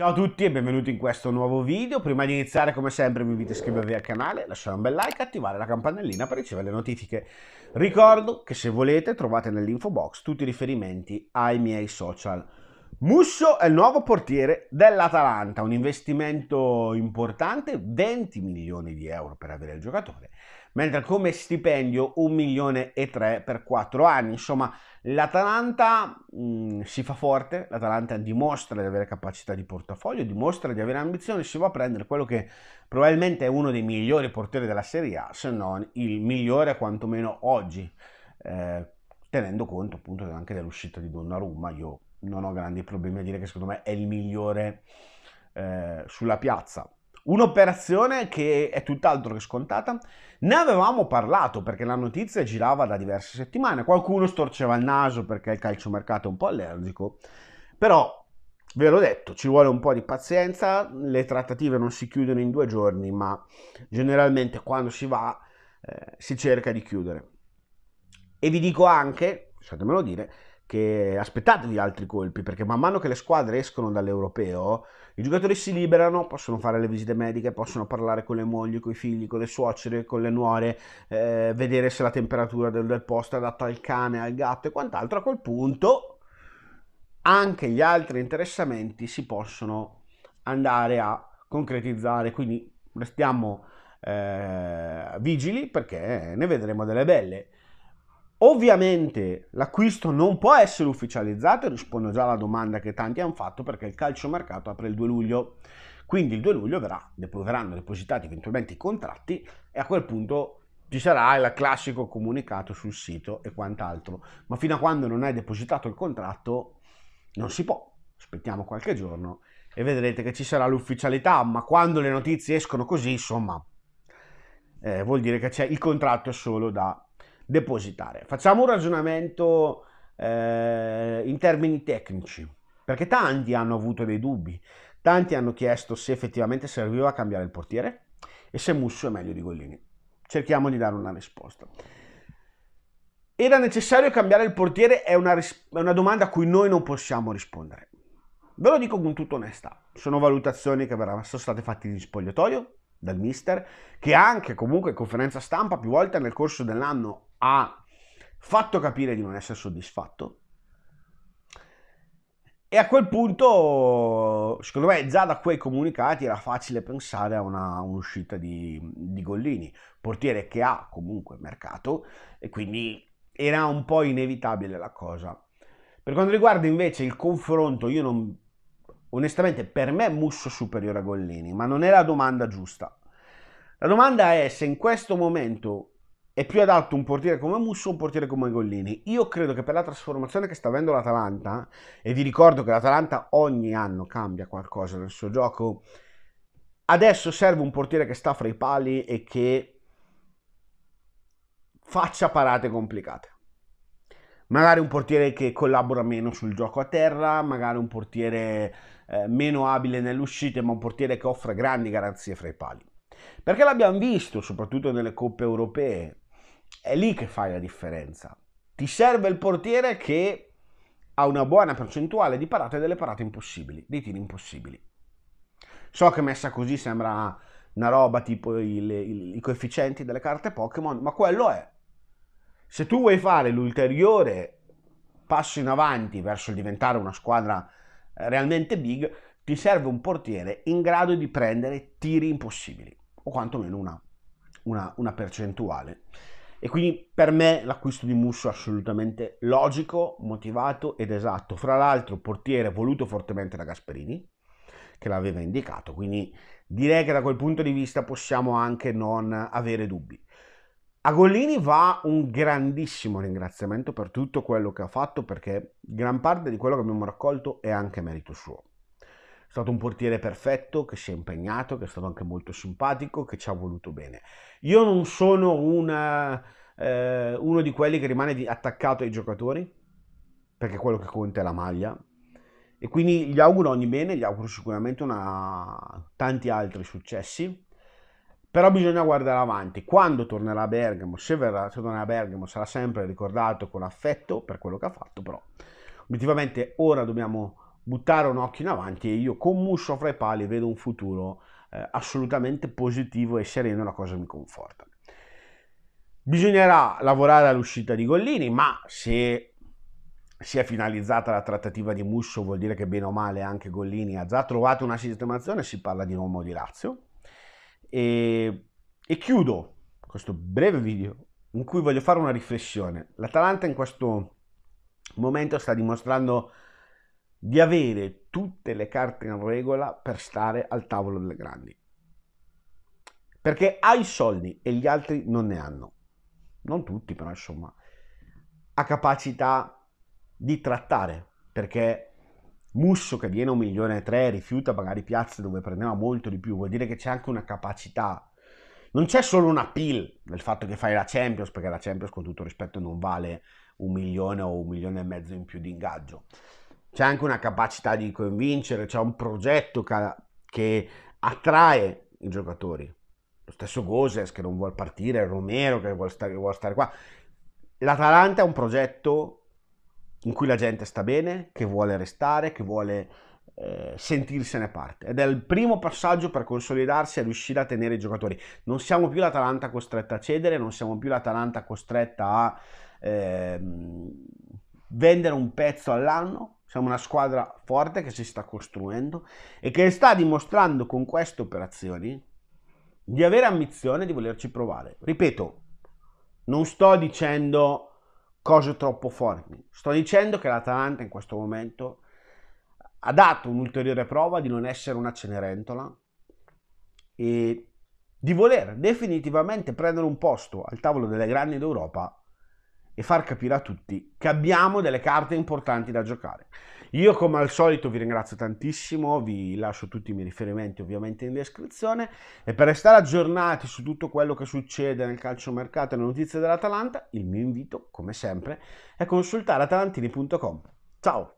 Ciao a tutti e benvenuti in questo nuovo video. Prima di iniziare, come sempre, vi invito a iscrivervi al canale, lasciare un bel like e attivare la campanellina per ricevere le notifiche. Ricordo che se volete trovate nell'info box tutti i riferimenti ai miei social. Musso è il nuovo portiere dell'Atalanta, un investimento importante, 20 milioni di euro per avere il giocatore mentre come stipendio 1 milione e 3 per 4 anni. Insomma, l'Atalanta mm, si fa forte, l'Atalanta dimostra di avere capacità di portafoglio, dimostra di avere ambizione, si va a prendere quello che probabilmente è uno dei migliori portieri della Serie A, se non il migliore quantomeno oggi, eh, tenendo conto appunto anche dell'uscita di Donnarumma. Io non ho grandi problemi a dire che secondo me è il migliore eh, sulla piazza Un'operazione che è tutt'altro che scontata. Ne avevamo parlato perché la notizia girava da diverse settimane. Qualcuno storceva il naso perché il calciomercato è un po' allergico. Però Ve l'ho detto, ci vuole un po' di pazienza, le trattative non si chiudono in due giorni, ma generalmente quando si va eh, si cerca di chiudere. E vi dico anche, lasciatemelo dire, che aspettatevi altri colpi, perché man mano che le squadre escono dall'europeo, i giocatori si liberano, possono fare le visite mediche, possono parlare con le mogli, con i figli, con le suocere, con le nuore, eh, vedere se la temperatura del, del posto è adatta al cane, al gatto e quant'altro. A quel punto anche gli altri interessamenti si possono andare a concretizzare, quindi restiamo eh, vigili perché ne vedremo delle belle. Ovviamente l'acquisto non può essere ufficializzato, rispondo già alla domanda che tanti hanno fatto perché il calciomercato apre il 2 luglio. Quindi il 2 luglio verrà, verranno depositati eventualmente i contratti e a quel punto ci sarà il classico comunicato sul sito e quant'altro. Ma fino a quando non è depositato il contratto non si può. Aspettiamo qualche giorno e vedrete che ci sarà l'ufficialità, ma quando le notizie escono così, insomma, eh, vuol dire che c'è il contratto solo da depositare. Facciamo un ragionamento eh, in termini tecnici, perché tanti hanno avuto dei dubbi, tanti hanno chiesto se effettivamente serviva cambiare il portiere e se Musso è meglio di Gollini. Cerchiamo di dare una risposta. Era necessario cambiare il portiere? È una, è una domanda a cui noi non possiamo rispondere. Ve lo dico con tutta onestà, sono valutazioni che sono state fatte in spogliatoio, dal mister, che anche comunque in conferenza stampa più volte nel corso dell'anno ha fatto capire di non essere soddisfatto. E a quel punto, secondo me, già da quei comunicati era facile pensare a una, un'uscita di, di Gollini, portiere che ha comunque mercato, e quindi era un po' inevitabile la cosa. Per quanto riguarda invece il confronto, io non, onestamente per me Musso superiore a Gollini, ma non è la domanda giusta. La domanda è se in questo momento è più adatto un portiere come Musso o un portiere come Gollini. Io credo che per la trasformazione che sta avendo l'Atalanta, e vi ricordo che l'Atalanta ogni anno cambia qualcosa nel suo gioco, adesso serve un portiere che sta fra i pali e che faccia parate complicate. Magari un portiere che collabora meno sul gioco a terra, magari un portiere eh, meno abile nell'uscita, ma un portiere che offre grandi garanzie fra i pali. Perché l'abbiamo visto, soprattutto nelle coppe europee, è lì che fai la differenza. Ti serve il portiere che ha una buona percentuale di parate delle parate impossibili, dei tiri impossibili. So che messa così sembra una roba tipo il, il, i coefficienti delle carte Pokémon, ma quello è. Se tu vuoi fare l'ulteriore passo in avanti verso diventare una squadra eh, realmente big, ti serve un portiere in grado di prendere tiri impossibili, o quantomeno una, una, una percentuale. E quindi per me l'acquisto di Musso è assolutamente logico, motivato ed esatto. Fra l'altro portiere voluto fortemente da Gasperini, che l'aveva indicato, quindi direi che da quel punto di vista possiamo anche non avere dubbi. A Gollini va un grandissimo ringraziamento per tutto quello che ha fatto perché gran parte di quello che abbiamo raccolto è anche merito suo. È stato un portiere perfetto, che si è impegnato, che è stato anche molto simpatico, che ci ha voluto bene. Io non sono una, eh, uno di quelli che rimane attaccato ai giocatori, perché quello che conta è la maglia. E quindi gli auguro ogni bene, gli auguro sicuramente una, tanti altri successi però bisogna guardare avanti. Quando tornerà a Bergamo, se verrà se tornerà a Bergamo, sarà sempre ricordato con affetto per quello che ha fatto, però obiettivamente ora dobbiamo buttare un occhio in avanti e io con commusso fra i pali vedo un futuro eh, assolutamente positivo e sereno, la cosa mi conforta. Bisognerà lavorare all'uscita di Gollini, ma se si è finalizzata la trattativa di Musso vuol dire che bene o male anche Gollini ha già trovato una sistemazione, si parla di un uomo di Lazio. E, e chiudo questo breve video in cui voglio fare una riflessione. L'Atalanta in questo momento sta dimostrando di avere tutte le carte in regola per stare al tavolo delle grandi. Perché ha i soldi e gli altri non ne hanno. Non tutti, però insomma, ha capacità di trattare, perché Musso che viene a un milione e tre rifiuta magari piazze dove prendeva molto di più, vuol dire che c'è anche una capacità. Non c'è solo una pill nel fatto che fai la Champions, perché la Champions con tutto rispetto non vale un milione o un milione e mezzo in più di ingaggio c'è anche una capacità di convincere, c'è un progetto che, attrae i giocatori. Lo stesso Goses che non vuole partire, Romero che vuole stare, vuole stare qua. L'Atalanta è un progetto in cui la gente sta bene, che vuole restare, che vuole eh, sentirsene parte. Ed è il primo passaggio per consolidarsi e riuscire a tenere i giocatori. Non siamo più l'Atalanta costretta a cedere, non siamo più l'Atalanta costretta a eh, vendere un pezzo all'anno, siamo una squadra forte che si sta costruendo e che sta dimostrando con queste operazioni di avere ambizione di volerci provare. Ripeto, non sto dicendo cose troppo forti, sto dicendo che l'Atalanta in questo momento ha dato un'ulteriore prova di non essere una cenerentola e di voler definitivamente prendere un posto al tavolo delle grandi d'Europa e far capire a tutti che abbiamo delle carte importanti da giocare. Io come al solito vi ringrazio tantissimo, vi lascio tutti i miei riferimenti ovviamente in descrizione e per restare aggiornati su tutto quello che succede nel calciomercato e le notizie dell'Atalanta, il mio invito, come sempre, è consultare atalantini.com. Ciao!